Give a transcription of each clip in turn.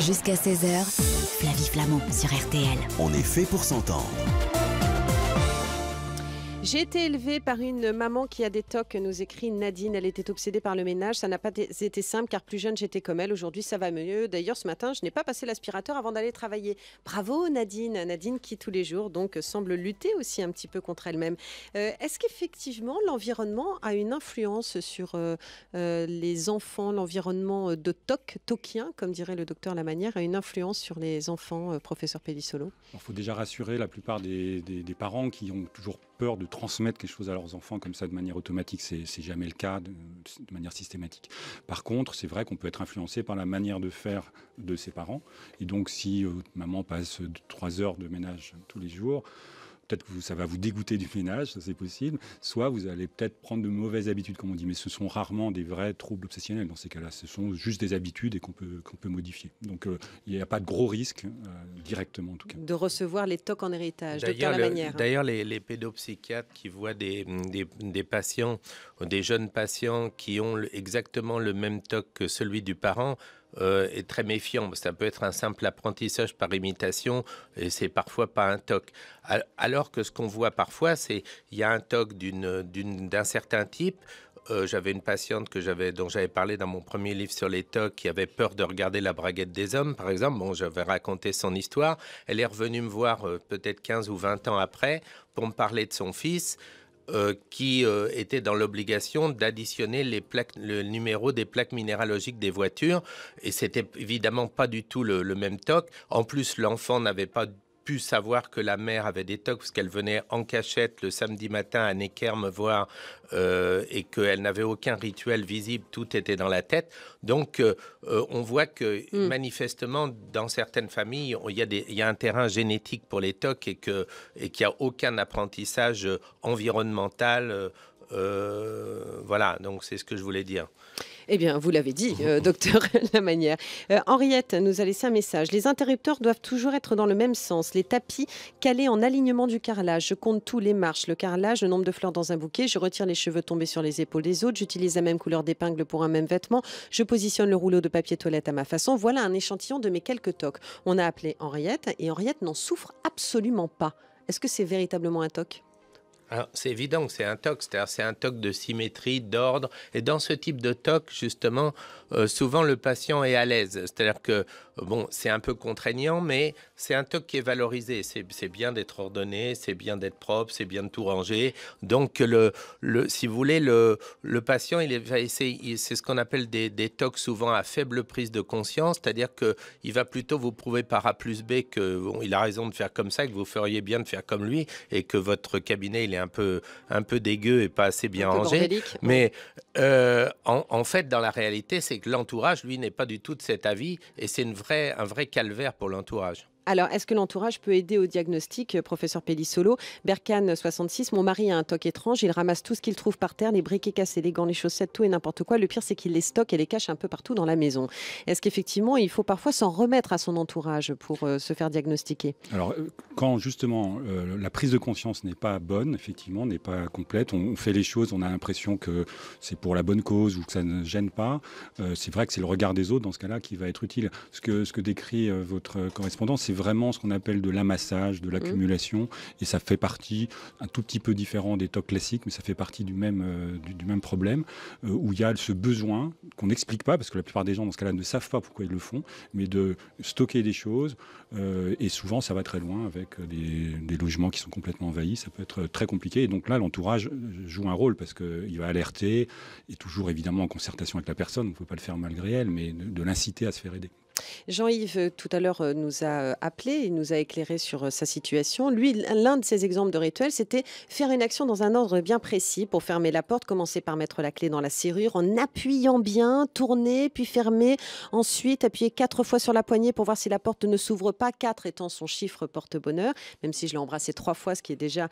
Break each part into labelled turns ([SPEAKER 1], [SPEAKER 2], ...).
[SPEAKER 1] Jusqu'à 16h, Flavie Flamand sur RTL. On est fait pour s'entendre. J'ai été élevée par une maman qui a des tocs, nous écrit Nadine. Elle était obsédée par le ménage. Ça n'a pas été simple car plus jeune, j'étais comme elle. Aujourd'hui, ça va mieux. D'ailleurs, ce matin, je n'ai pas passé l'aspirateur avant d'aller travailler. Bravo Nadine. Nadine qui, tous les jours, donc, semble lutter aussi un petit peu contre elle-même. Euh, est-ce qu'effectivement, l'environnement a une influence sur euh, euh, les enfants L'environnement de toc, tokien, comme dirait le docteur Lamanière, a une influence sur les enfants, professeur Pellissolo
[SPEAKER 2] Il faut déjà rassurer la plupart des, des parents qui ont toujours de transmettre quelque chose à leurs enfants comme ça de manière automatique. C'est, jamais le cas de, manière systématique. Par contre, c'est vrai qu'on peut être influencé par la manière de faire de ses parents. Et donc, si euh, maman passe euh, trois heures de ménage tous les jours, peut-être que ça va vous dégoûter du ménage, ça c'est possible. Soit vous allez peut-être prendre de mauvaises habitudes, comme on dit, mais ce sont rarement des vrais troubles obsessionnels dans ces cas-là. Ce sont juste des habitudes et qu'on peut, qu'on peut modifier. Donc euh, il n'y a pas de gros risque, euh, directement en tout
[SPEAKER 3] cas.
[SPEAKER 1] De recevoir les tocs en héritage, de la manière. D'ailleurs,
[SPEAKER 3] les, pédopsychiatres qui voient des, des, patients, des jeunes patients qui ont exactement le même toc que celui du parent, euh, est très méfiant. Ça peut être un simple apprentissage par imitation et c'est parfois pas un toc. Alors que ce qu'on voit parfois, c'est il y a un toc d'un certain type. Euh, j'avais une patiente que dont j'avais parlé dans mon premier livre sur les tocs, qui avait peur de regarder la braguette des hommes, par exemple. Bon, j'avais raconté son histoire. Elle est revenue me voir euh, peut-être 15 ou 20 ans après pour me parler de son fils. Euh, qui euh, était dans l'obligation d'additionner les plaques, le numéro des plaques minéralogiques des voitures. Et c'était évidemment pas du tout le, le même toc. En plus, l'enfant n'avait pas savoir que la mère avait des tocs parce qu'elle venait en cachette le samedi matin à Necker me voir euh, et qu'elle n'avait aucun rituel visible, tout était dans la tête. Donc euh, euh, on voit que hmm. manifestement dans certaines familles, il y, a un terrain génétique pour les tocs et qu'il et n'y a aucun apprentissage environnemental. Euh, voilà, donc c'est ce que je voulais dire.
[SPEAKER 1] Eh bien, vous l'avez dit, euh, docteur la manière. Euh, Henriette nous a laissé un message. Les interrupteurs doivent toujours être dans le même sens. Les tapis calés en alignement du carrelage. Je compte tous les marches, le carrelage, le nombre de fleurs dans un bouquet. Je retire les cheveux tombés sur les épaules des autres. J'utilise la même couleur d'épingle pour un même vêtement. Je positionne le rouleau de papier toilette à ma façon. Voilà un échantillon de mes quelques tocs. On a appelé Henriette et Henriette n'en souffre absolument pas. Est-ce que c'est véritablement un toc
[SPEAKER 3] c'est évident que c'est un toc, c'est-à-dire c'est un toc de symétrie, d'ordre. Et dans ce type de toc, justement, euh, souvent le patient est à l'aise. C'est-à-dire que, euh, bon, c'est un peu contraignant, mais c'est un toc qui est valorisé. C'est bien d'être ordonné, c'est bien d'être propre, c'est bien de tout ranger. Donc, le, le, si vous voulez, le, le patient, il c'est ce qu'on appelle des, tocs souvent à faible prise de conscience, c'est-à-dire qu'il va plutôt vous prouver par A plus B qu'il a raison de faire comme ça, que vous feriez bien de faire comme lui et que votre cabinet, il est un peu, un peu dégueu et pas assez bien rangé. Mais euh, en, fait, dans la réalité, c'est que l'entourage, lui, n'est pas du tout de cet avis et c'est un vrai calvaire pour l'entourage.
[SPEAKER 1] Alors, est-ce que l'entourage peut aider au diagnostic, euh, professeur Pellissolo Berkane 66, mon mari a un toc étrange, il ramasse tout ce qu'il trouve par terre, les briquets cassés, les gants, les chaussettes, tout et n'importe quoi. Le pire, c'est qu'il les stocke et les cache un peu partout dans la maison. Est-ce qu'effectivement, il faut parfois s'en remettre à son entourage pour euh, se faire diagnostiquer
[SPEAKER 2] Alors, euh, quand justement la prise de conscience n'est pas bonne, effectivement, n'est pas complète, on, fait les choses, on a l'impression que c'est pour la bonne cause ou que ça ne gêne pas, c'est vrai que c'est le regard des autres dans ce cas-là qui va être utile. Ce que, ce que décrit votre correspondant, c'est vraiment ce qu'on appelle de l'amassage, de mhm. l'accumulation, et ça fait partie, un tout petit peu différent des tocs classiques, mais ça fait partie du même, euh, du, même problème, euh, où il y a ce besoin qu'on n'explique pas, parce que la plupart des gens dans ce cas-là ne savent pas pourquoi ils le font, mais de stocker des choses, euh, et souvent ça va très loin avec des, logements qui sont complètement envahis, ça peut être très compliqué, et donc là l'entourage joue un rôle, parce qu'il va alerter, et toujours évidemment en concertation avec la personne, on ne peut pas le faire malgré elle, mais de l'inciter à se faire aider.
[SPEAKER 1] Jean-Yves, euh, tout à l'heure, euh, nous a euh, appelé, il nous a éclairé sur sa situation. Lui, l'un de ses exemples de rituels, c'était faire une action dans un ordre bien précis pour fermer la porte, commencer par mettre la clé dans la serrure en appuyant bien, tourner, puis fermer. Ensuite, appuyer quatre fois sur la poignée pour voir si la porte ne s'ouvre pas, quatre étant son chiffre porte-bonheur, même si je l'ai embrassé trois fois, ce qui est déjà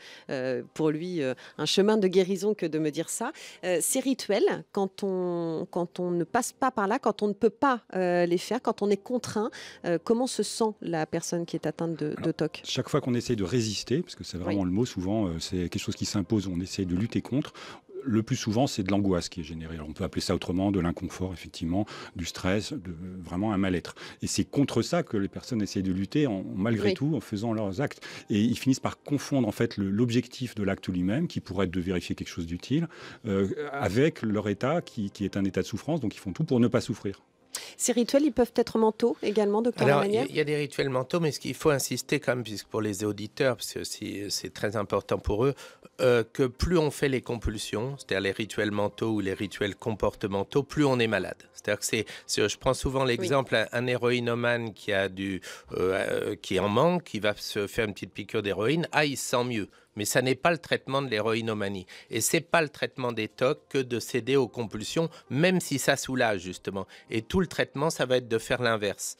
[SPEAKER 1] pour lui un chemin de guérison que de me dire ça. ces rituels, quand on, quand on ne passe pas par là, quand on ne peut pas les faire, quand on est contraint. Euh, comment se sent la personne qui est atteinte de, TOC
[SPEAKER 2] Chaque fois qu'on essaye de résister, parce que c'est vraiment le mot souvent, euh, c'est quelque chose qui s'impose, on essaye de lutter contre, le plus souvent, c'est de l'angoisse qui est générée. on peut appeler ça autrement, de l'inconfort, effectivement, du stress, de vraiment un mal-être. Et c'est contre ça que les personnes essayent de lutter, en, malgré tout, en faisant leurs actes. Et ils finissent par confondre, en fait, l'objectif de l'acte lui-même, qui pourrait être de vérifier quelque chose d'utile, euh, avec leur état, qui est un état de souffrance. Donc, ils font tout pour ne pas souffrir.
[SPEAKER 1] Ces rituels, ils peuvent être mentaux également, docteur Alors, il y
[SPEAKER 3] a des rituels mentaux, mais ce qu'il faut insister quand même, puisque pour les auditeurs, parce que c'est très important pour eux, euh, que plus on fait les compulsions, c'est-à-dire les rituels mentaux ou les rituels comportementaux, plus on est malade. C'est-à-dire que je prends souvent l'exemple, d'un un, héroïnomane qui a du, euh, euh, qui en manque, qui va se faire une petite piqûre d'héroïne, ah, il sent mieux. Mais ça n'est pas le traitement de l'héroïnomanie. Et c'est pas le traitement des tocs que de céder aux compulsions, même si ça soulage, justement. Et tout le traitement, ça va être de faire l'inverse.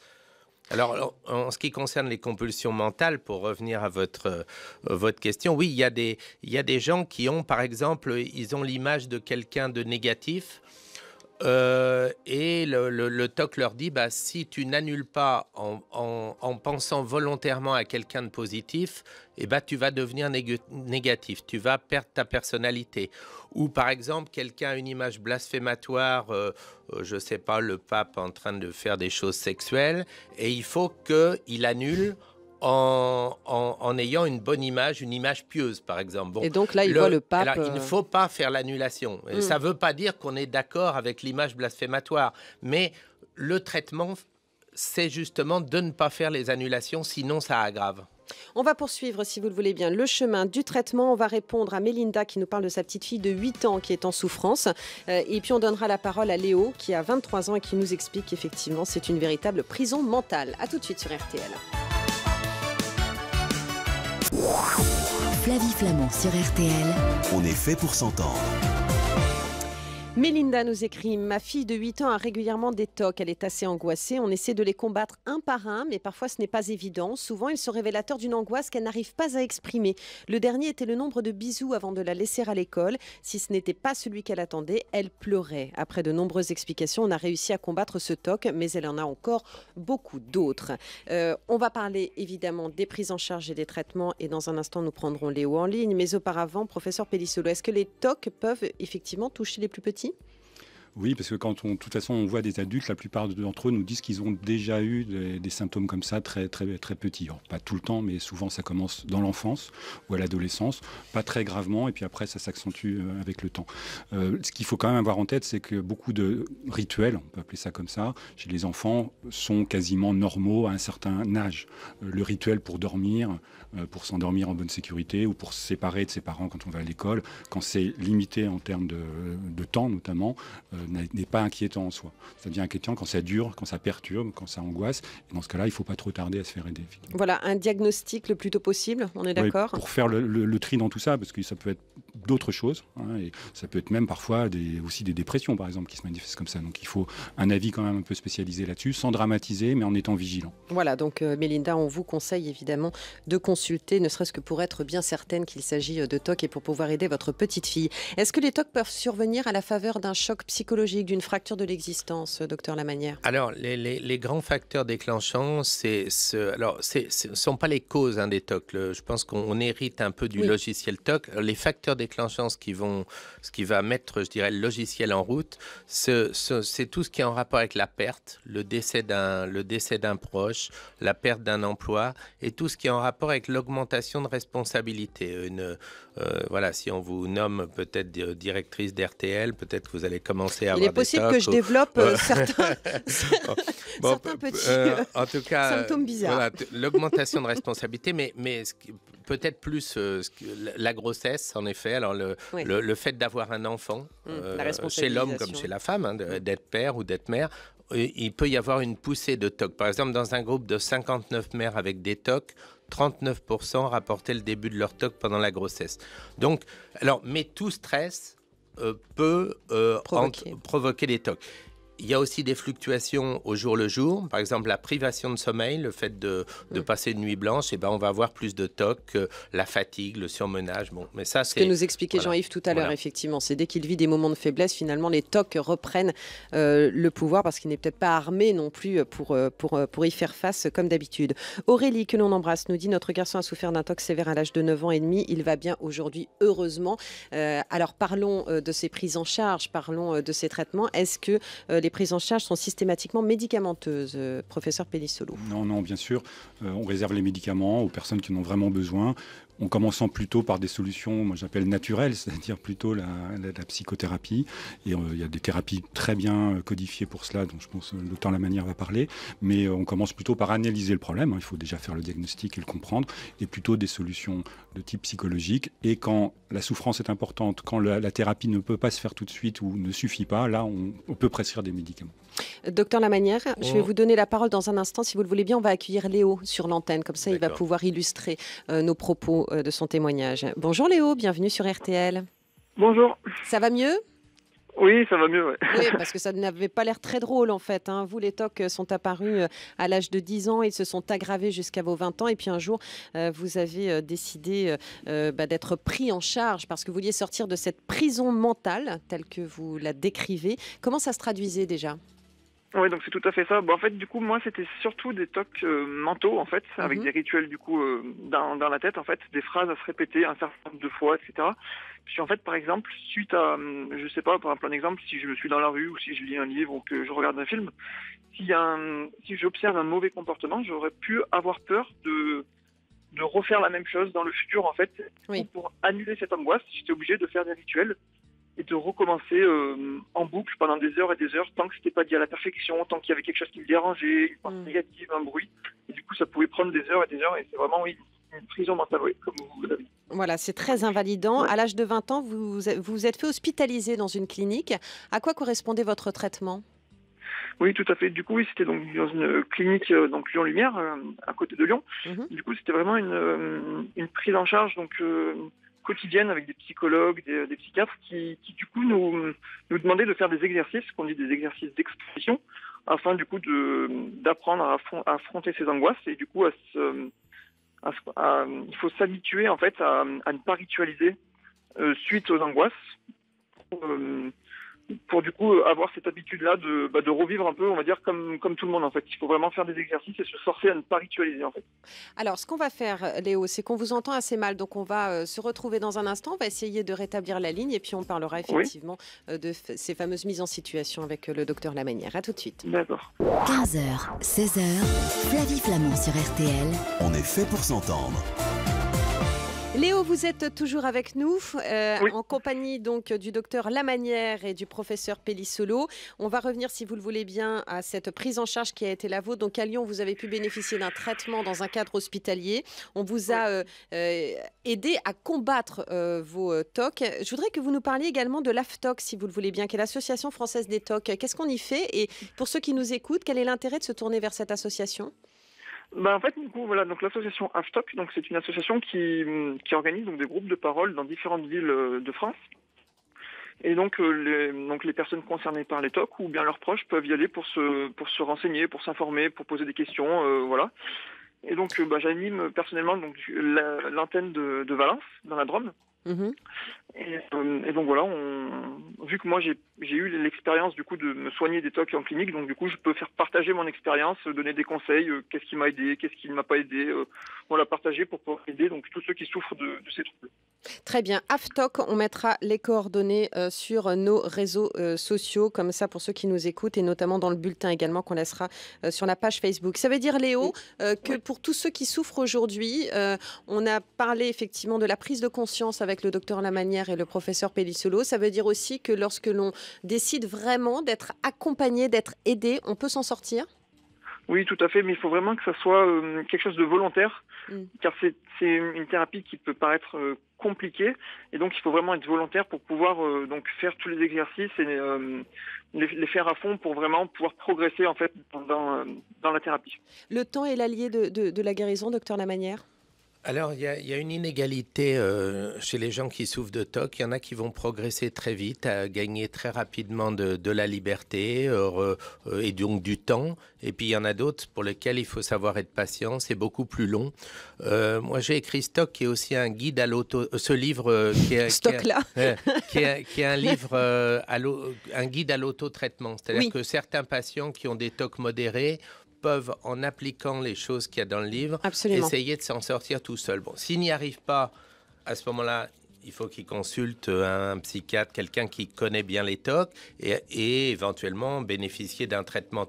[SPEAKER 3] Alors, en ce qui concerne les compulsions mentales, pour revenir à votre, euh, votre question, oui, il y, a des, il y a des gens qui ont, par exemple, ils ont l'image de quelqu'un de négatif euh, et le, le, TOC leur dit bah, si tu n'annules pas en, pensant volontairement à quelqu'un de positif, eh bah, tu vas devenir négatif, tu vas perdre ta personnalité. Ou par exemple, quelqu'un a une image blasphématoire, euh, euh, je ne sais pas, le pape en train de faire des choses sexuelles, et il faut qu'il annule en, en, ayant une bonne image, une image pieuse, par exemple. et donc là, il voit le pape. il ne euh, faut pas faire l'annulation. Hmm. Ça ne veut pas dire qu'on est d'accord avec l'image blasphématoire, mais le traitement, c'est justement de ne pas faire les annulations, sinon ça aggrave.
[SPEAKER 1] On va poursuivre, si vous le voulez bien, le chemin du traitement. On va répondre à Mélinda qui nous parle de sa petite fille de 8 ans qui est en souffrance. Euh, et puis on donnera la parole à Léo qui a 23 ans et qui nous explique qu'effectivement c'est une véritable prison mentale. A tout de suite sur RTL. Flavie Flamand sur RTL.
[SPEAKER 2] On est fait pour s'entendre.
[SPEAKER 1] Melinda nous écrit Ma fille de 8 ans a régulièrement des tocs. Elle est assez angoissée. On essaie de les combattre un par un, mais parfois ce n'est pas évident. Souvent, ils sont révélateurs d'une angoisse qu'elle n'arrive pas à exprimer. Le dernier était le nombre de bisous avant de la laisser à l'école. Si ce n'était pas celui qu'elle attendait, elle pleurait. Après de nombreuses explications, on a réussi à combattre ce toc, mais elle en a encore beaucoup d'autres. Euh, on va parler évidemment des prises en charge et des traitements, et dans un instant, nous prendrons Léo en ligne. Mais auparavant, professeur Pellissolo, est-ce que les tocs peuvent effectivement toucher les plus petits
[SPEAKER 2] oui, parce que quand on, de toute façon, on voit des adultes, la plupart d'entre eux nous disent qu'ils ont déjà eu des, symptômes comme ça très, très, très petits. pas tout le temps, mais souvent ça commence dans l'enfance ou à l'adolescence, pas très gravement, et puis après ça s'accentue euh, avec le temps. Euh, ce qu'il faut quand même avoir en tête, c'est que beaucoup de rituels, on peut appeler ça comme ça, chez les enfants, sont quasiment normaux à un certain âge. Euh, le rituel pour dormir, pour s'endormir en bonne sécurité, ou pour se séparer de ses parents quand on va à l'école, quand c'est limité en termes de, de temps notamment euh, n'est pas inquiétant en soi. Ça devient inquiétant quand ça dure, quand ça perturbe, quand ça angoisse. dans ce cas-là, il ne faut pas trop tarder à se faire aider.
[SPEAKER 1] Voilà, un diagnostic le plus tôt possible, on est d'accord Pour
[SPEAKER 2] faire le, tri dans tout ça, parce que ça peut être d'autres choses. Hein, et ça peut être même parfois des, aussi des dépressions, par exemple, qui se manifestent comme ça. Donc il faut un avis quand même un peu spécialisé là-dessus, sans dramatiser, mais en étant vigilant.
[SPEAKER 1] Voilà, donc euh, Mélinda, on vous conseille évidemment de consulter, ne serait-ce que pour être bien certaine qu'il s'agit euh, de TOC et pour pouvoir aider votre petite fille. Est-ce que les TOC peuvent survenir à la faveur d'un choc psychologique, d'une fracture de l'existence, euh, docteur Lamanière
[SPEAKER 3] Alors, les, les, grands facteurs déclenchants, c'est ce, alors, ce ne sont pas les causes hein, des TOC. je pense qu'on hérite un peu du logiciel TOC. Les facteurs déclenchants déclenchant, ce qui, vont, ce qui va mettre, je dirais, le logiciel en route, c'est tout ce qui est en rapport avec la perte, le décès d'un proche, la perte d'un emploi, et tout ce qui est en rapport avec l'augmentation de responsabilité. Une, euh, voilà, si on vous nomme peut-être directrice d'RTL, peut-être que vous allez commencer à... Il est possible que je développe euh, certains, euh, petits en tout cas, symptômes bizarres. l'augmentation de responsabilité, mais, mais peut-être plus euh, la grossesse, en effet. Alors, le, le, fait d'avoir un enfant, mmh, euh, chez l'homme comme chez la femme, hein, mmh. d'être père ou d'être mère, il peut y avoir une poussée de TOC. Par exemple, dans un groupe de 59 mères avec des TOC, 39% rapportaient le début de leur TOC pendant la grossesse. Donc, alors, mais tout stress euh, peut provoquer. des TOC. Il y a aussi des fluctuations au jour le jour. Par exemple, la privation de sommeil, le fait de, de passer une nuit blanche, et eh ben, on va avoir plus de toc la fatigue, le surmenage. Bon, mais ça, Ce que nous expliquait Jean-Yves tout à l'heure,
[SPEAKER 1] effectivement, c'est dès qu'il vit des moments de faiblesse, finalement, les tocs reprennent euh, le pouvoir parce qu'il n'est peut-être pas armé non plus pour, euh, pour, euh, pour y faire face comme d'habitude. Aurélie, que l'on embrasse, nous dit Notre garçon a souffert d'un toc sévère à l'âge de 9 ans et demi. Il va bien aujourd'hui, heureusement. alors, parlons de ses prises en charge, parlons de ses traitements. Est-ce que les les prises en charge sont systématiquement médicamenteuses, euh, professeur Pellissolo Non, non, bien sûr.
[SPEAKER 2] Euh, on réserve les médicaments aux personnes qui en ont vraiment besoin en commençant plutôt par des solutions, moi j'appelle naturelles, c'est-à-dire plutôt la, psychothérapie. Et euh, il y a des thérapies très bien euh, codifiées pour cela, dont je pense euh, le temps, la manière va parler. Mais on commence plutôt par analyser le problème. Hein. Il faut déjà faire le diagnostic et le comprendre, et plutôt des solutions de type psychologique. Et quand la souffrance est importante, quand la, thérapie ne peut pas se faire tout de suite ou ne suffit pas, là on, peut prescrire des médicaments.
[SPEAKER 1] Docteur Lamanière, je vais oh. vous donner la parole dans un instant, si vous le voulez bien. On va accueillir Léo sur l'antenne, comme ça il va pouvoir illustrer nos propos. Euh, de son témoignage. Bonjour Léo, bienvenue sur RTL. Bonjour. Ça va mieux oui, ça va mieux. Oui, parce que ça n'avait pas l'air très drôle en fait. Hein. Vous, les tocs euh, sont apparus euh, à l'âge de 10 ans, ils se sont aggravés jusqu'à vos 20 ans. Et puis un jour, vous avez décidé bah, d'être pris en charge parce que vous vouliez sortir de cette prison mentale telle que vous la décrivez. Comment ça se traduisait déjà
[SPEAKER 4] oui, donc c'est tout à fait ça. Bon, bah, en fait, du coup, moi, c'était surtout des tocs euh, mentaux, en fait, avec mhm. des rituels, du coup, euh, dans, la tête, en fait, des phrases à se répéter un certain nombre de fois, etc. Puis, en fait, par exemple, suite à, hum, je sais pas, par un exemple, si je me suis dans la rue ou si je lis un livre ou que je regarde un film, si, si j'observe un mauvais comportement, j'aurais pu avoir peur de, de refaire la même chose dans le futur, en fait. Pour annuler cette angoisse, j'étais obligé de faire des rituels et de recommencer euh, en boucle pendant des heures et des heures tant que c'était pas dit à la perfection, tant qu'il y avait quelque chose qui le dérangeait, une pensée mm. négative, un bruit. Et du coup, ça pouvait prendre des heures et des heures et c'est vraiment une prison mentale, comme vous
[SPEAKER 1] l'avez dit. Voilà, c'est très invalidant. À l'âge de 20 ans, vous vous êtes fait hospitaliser dans une clinique. À quoi correspondait votre traitement
[SPEAKER 4] oui, tout à fait. Du coup, c'était donc dans une clinique euh, donc Lyon Lumière, euh, à côté de Lyon. Mhm. Du coup, c'était vraiment une, une, prise en charge donc quotidienne avec des psychologues, des, psychiatres, qui, du coup nous, nous demandaient de faire des exercices, qu'on dit des exercices d'expression, afin du coup d'apprendre à, affronter ses angoisses et du coup à il faut s'habituer en fait à, ne pas ritualiser euh, suite aux angoisses. Euh, pour du coup euh, avoir cette habitude-là bah, de, revivre un peu, on va dire, comme, comme tout le monde en fait. Il faut vraiment faire des exercices et se forcer à ne pas ritualiser en fait.
[SPEAKER 1] Alors ce qu'on va faire, euh, Léo, c'est qu'on vous entend assez mal, donc on va euh, se retrouver dans un instant, on va essayer de rétablir la ligne et puis on parlera effectivement de ces fameuses mises en situation avec le docteur Lamanière. À tout de suite. D'accord. 15h, 16h,
[SPEAKER 2] Flavie Flamand sur RTL. On est fait pour s'entendre.
[SPEAKER 1] Léo, vous êtes toujours avec nous, euh, en compagnie donc du docteur Lamanière et du professeur Pellissolo. On va revenir, si vous le voulez bien, à cette prise en charge qui a été la vôtre. Donc à Lyon, vous avez pu bénéficier d'un traitement dans un cadre hospitalier. On vous a euh, euh, aidé à combattre vos TOC. Je voudrais que vous nous parliez également de l'AFTOC, si vous le voulez bien, qui est l'association française des TOC. Qu'est-ce qu'on y fait Et pour ceux qui nous écoutent, quel est l'intérêt de se tourner vers cette association
[SPEAKER 4] bah, en fait, du coup, voilà, donc l'association Aftoc, donc c'est une association qui, mm, qui organise donc des groupes de parole dans différentes villes euh, de France. Et donc euh, les, donc les personnes concernées par les TOC ou bien leurs proches peuvent y aller pour se pour se renseigner, pour s'informer, pour poser des questions, euh, voilà. Et donc euh, bah, j'anime personnellement donc l'antenne de, de, Valence dans la Drôme. Mhm. Euh, et, donc voilà, on, vu que moi j'ai eu l'expérience du coup de me soigner des tocs en clinique, donc du coup je peux faire partager mon expérience, donner des conseils, euh, qu'est-ce qui m'a aidé, qu'est-ce qui ne m'a pas aidé, euh, on l'a partagé pour pouvoir aider donc tous ceux qui souffrent de, ces troubles.
[SPEAKER 1] Très bien. AFTOC, on mettra les coordonnées sur nos réseaux sociaux, comme ça pour ceux qui nous écoutent, et notamment dans le bulletin également qu'on laissera sur la page Facebook. Ça veut dire, Léo, que pour tous ceux qui souffrent aujourd'hui, on a parlé effectivement de la prise de conscience avec avec le docteur Lamanière et le professeur Pellissolo, ça veut dire aussi que lorsque l'on décide vraiment d'être accompagné, d'être aidé, on peut s'en sortir
[SPEAKER 4] oui, tout à fait, mais il faut vraiment que ça soit euh, quelque chose de volontaire, mm. car c'est une thérapie qui peut paraître euh, compliquée, et donc il faut vraiment être volontaire pour pouvoir euh, donc faire tous les exercices et les, faire à fond pour vraiment pouvoir progresser en fait dans, dans la thérapie.
[SPEAKER 1] Le temps est l'allié de, de la guérison, docteur Lamanière
[SPEAKER 3] alors, il y, a une inégalité euh, chez les gens qui souffrent de TOC. Il y en a qui vont progresser très vite, à gagner très rapidement de, la liberté euh, et donc du temps. Et puis, il y en a d'autres pour lesquels il faut savoir être patient. C'est beaucoup plus long. Euh, moi, j'ai écrit Stock, qui est aussi un guide à l'auto... ce livre qui est... là qui, est, un livre, un guide à l'auto-traitement. C'est-à-dire que certains patients qui ont des TOC modérés peuvent, en appliquant les choses qu'il y a dans le livre, essayer de s'en sortir tout seul. Bon, s'ils n'y arrivent pas, à ce moment-là, il faut qu'il consulte euh, un psychiatre, quelqu'un qui connaît bien les TOC et, éventuellement bénéficier d'un traitement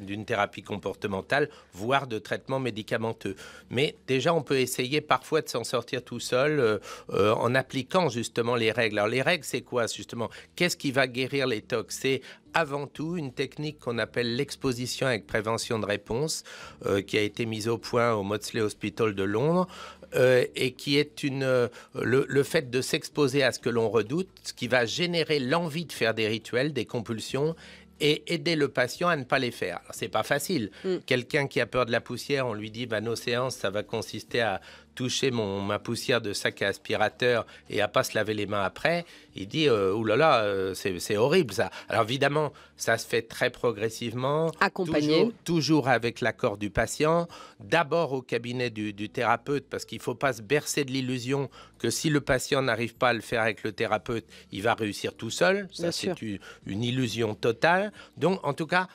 [SPEAKER 3] d'une thérapie comportementale, voire de traitements médicamenteux. Mais déjà, on peut essayer parfois de s'en sortir tout seul euh, euh, en appliquant justement les règles. Alors les règles, c'est quoi justement Qu'est-ce qui va guérir les TOC C'est avant tout une technique qu'on appelle l'exposition avec prévention de réponse, qui a été mise au point au Maudsley Hospital de Londres, euh, et qui est une, euh, le, fait de s'exposer à ce que l'on redoute, ce qui va générer l'envie de faire des rituels, des compulsions et aider le patient à ne pas les faire. C'est pas facile. Mm. Quelqu'un qui a peur de la poussière, on lui dit bah, nos séances, ça va consister à toucher mon, ma poussière de sac à aspirateur et à pas se laver les mains après, il dit Oh là là, euh, c'est horrible ça. Alors évidemment, ça se fait très progressivement. Accompagné. Toujours, avec l'accord du patient. D'abord au cabinet du, thérapeute, parce qu'il ne faut pas se bercer de l'illusion que si le patient n'arrive pas à le faire avec le thérapeute, il va réussir tout seul. Ça, c'est une illusion totale. Donc en tout cas,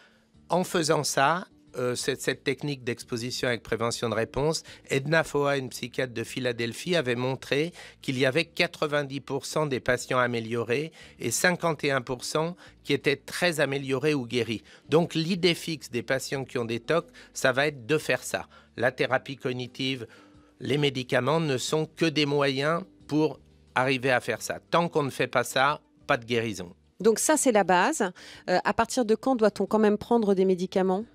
[SPEAKER 3] en faisant ça, euh, cette, technique d'exposition avec prévention de réponse, Edna Foa, une psychiatre de Philadelphie, avait montré qu'il y avait 90% des patients améliorés et 51% qui étaient très améliorés ou guéris. Donc l'idée fixe des patients qui ont des TOC, ça va être de faire ça. La thérapie cognitive, les médicaments ne sont que des moyens pour arriver à faire ça. Tant qu'on ne fait pas ça, pas de guérison.
[SPEAKER 1] Donc ça, c'est la base. Euh, à partir de quand doit-on quand même prendre des médicaments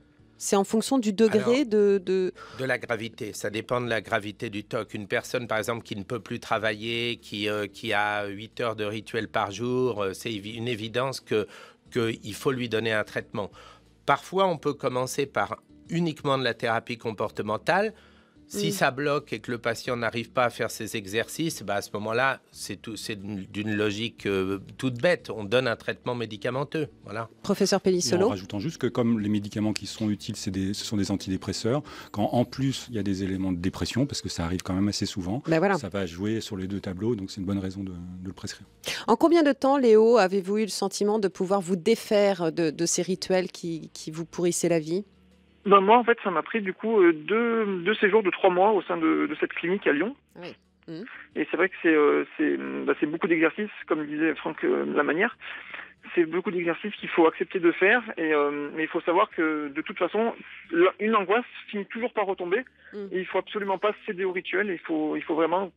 [SPEAKER 1] c'est en fonction du degré de,
[SPEAKER 3] de, la gravité, ça dépend de la gravité du TOC. Une personne, par exemple, qui ne peut plus travailler, qui, euh, a 8 heures de rituel par jour, euh, c'est une évidence qu'il faut lui donner un traitement. Parfois, on peut commencer par uniquement de la thérapie comportementale, si mm. ça bloque et que le patient n'arrive pas à faire ses exercices, bah à ce moment-là, c'est d'une logique euh, toute bête. On donne un traitement médicamenteux. Voilà. Professeur Pellissolo. En rajoutant
[SPEAKER 2] juste que comme les médicaments qui sont utiles, ce sont des antidépresseurs, quand en plus il y a des éléments de dépression, parce que ça arrive quand même assez souvent, bah, ça va jouer sur les deux tableaux, donc c'est une bonne raison de, le prescrire.
[SPEAKER 1] En combien de temps, Léo, avez-vous eu le sentiment de pouvoir vous défaire de, ces rituels qui vous pourrissaient la vie
[SPEAKER 4] ben moi, en fait, ça m'a pris du coup euh, deux, deux, séjours de trois mois au sein de, de cette clinique à Lyon.
[SPEAKER 3] Oui. Mhm.
[SPEAKER 4] Et c'est vrai que c'est euh, c'est bah, beaucoup d'exercices, comme disait Franck Lamanière. Euh, la manière. C'est beaucoup d'exercices qu'il faut accepter de faire, et, mais il faut savoir que de toute façon, une angoisse finit toujours par retomber. Mhm. Et il faut absolument pas céder au rituel. Il faut il faut vraiment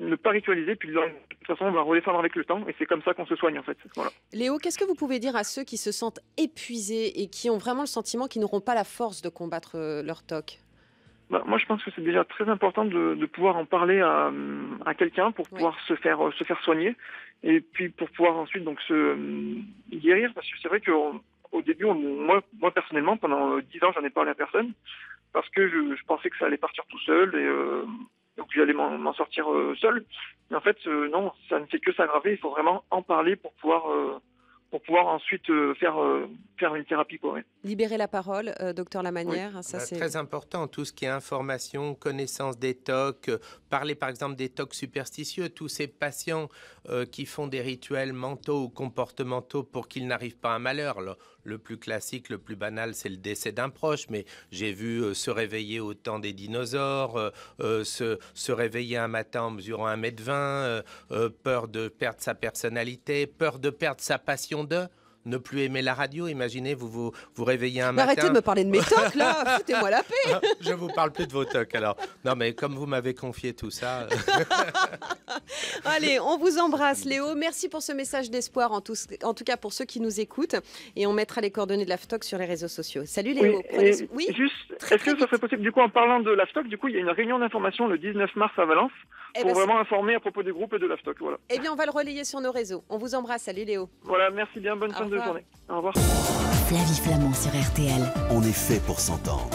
[SPEAKER 4] ne pas ritualiser, puis de toute façon, on va redescendre avec le temps, et c'est comme ça qu'on se soigne, en fait.
[SPEAKER 1] Léo, qu'est-ce que vous pouvez dire à ceux qui se sentent épuisés et qui ont vraiment le sentiment qu'ils n'auront pas la force de combattre euh, leur toc
[SPEAKER 4] bah, moi, je pense que c'est déjà très important de, pouvoir en parler à, hum, quelqu'un pour pouvoir se faire euh, se faire soigner et puis pour pouvoir ensuite donc se hum, guérir parce que c'est vrai que au début, moi, personnellement, pendant euh, dix ans, j'en ai parlé à personne parce que je, pensais que ça allait partir tout seul et donc j'allais m'en sortir euh, seul. Mais en fait, euh, non, ça ne fait que s'aggraver. Il faut vraiment en parler pour pouvoir euh, pour pouvoir ensuite faire, faire une
[SPEAKER 3] thérapie. Quoi,
[SPEAKER 1] Libérer la parole, docteur Lamanière. Ça, bah, c'est très
[SPEAKER 3] important, tout ce qui est information, connaissance des tocs, parler par exemple des tocs superstitieux, tous ces patients qui font des rituels mentaux ou comportementaux pour qu'ils n'arrivent pas à un malheur. Là le plus classique, le plus banal, c'est le décès d'un proche, mais j'ai vu euh, se réveiller au temps des dinosaures, euh, euh, se, réveiller un matin en mesurant 1m20, peur de perdre sa personnalité, peur de perdre sa passion de ne plus aimer la radio. Imaginez, vous vous, vous réveillez un matin. Arrêtez de me parler
[SPEAKER 1] de mes tocs, là. Foutez-moi la
[SPEAKER 3] paix. Ah, je vous parle plus de vos tocs, alors. Non, mais comme vous m'avez confié tout ça. Euh.
[SPEAKER 1] Allez, on vous embrasse, Léo. Merci pour ce message d'espoir, en tout, en tout cas pour ceux qui nous écoutent. Et on mettra les coordonnées de l'AFTOC sur les réseaux sociaux. Salut, Léo. Oui, juste,
[SPEAKER 4] est-ce que ça serait possible, du coup, en parlant de l'AFTOC, du coup, il y a une réunion d'information le 19 mars à Valence pour eh ben, vraiment informer à propos des groupes et de stock. Voilà.
[SPEAKER 1] Eh bien, on va le relayer sur nos réseaux. On vous embrasse. allez, Léo.
[SPEAKER 4] Voilà, merci bien. Bonne fin de journée. Au revoir.
[SPEAKER 3] vie Flamand sur RTL. On est fait pour s'entendre.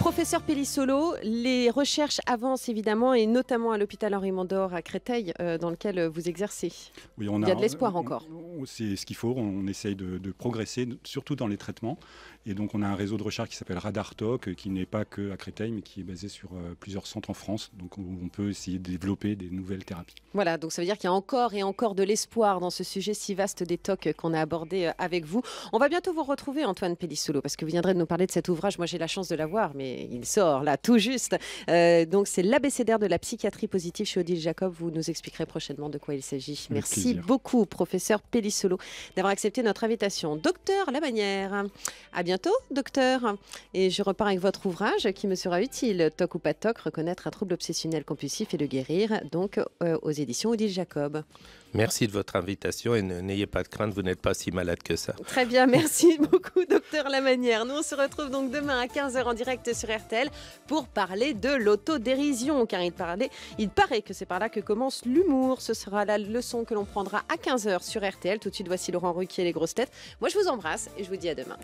[SPEAKER 1] Professeur Pellissolo, les recherches avancent évidemment, et notamment à l'hôpital Henri Mondor à Créteil, euh, dans lequel vous exercez. Oui, on a, Il y a de l'espoir encore.
[SPEAKER 2] C'est ce qu'il faut, on essaye de, progresser, surtout dans les traitements. Et donc on a un réseau de recherche qui s'appelle RadarToc, euh, qui n'est pas que à Créteil, mais qui est basé sur euh, plusieurs centres en France, donc on peut essayer de développer des nouvelles thérapies.
[SPEAKER 1] Voilà, donc ça veut dire qu'il y a encore et encore de l'espoir dans ce sujet si vaste des TOC qu'on a abordé euh, avec vous. On va bientôt vous retrouver, Antoine Pellissolo, parce que vous viendrez de nous parler de cet ouvrage. Moi, j'ai la chance de l'avoir, mais il sort là, tout juste. donc c'est l'abécédaire de la psychiatrie positive chez Odile Jacob. Vous nous expliquerez prochainement de quoi il s'agit. Merci beaucoup, professeur Pellissolo, d'avoir accepté notre invitation. Docteur manière. à bientôt docteur. Et je repars avec votre ouvrage qui me sera utile, Toc ou pas toc, reconnaître un trouble obsessionnel compulsif et le guérir, donc euh, aux éditions Odile Jacob.
[SPEAKER 3] Merci de votre invitation et n'ayez pas de crainte, vous n'êtes pas si malade que ça.
[SPEAKER 1] Très bien, merci beaucoup, docteur Lamanière. Nous, on se retrouve donc demain à 15h en direct sur RTL pour parler de l'autodérision, car il, il paraît que c'est par là que commence l'humour. Ce sera la leçon que l'on prendra à 15h sur RTL. Tout de suite, voici Laurent Ruquier, les grosses têtes. Moi, je vous embrasse et je vous dis à demain.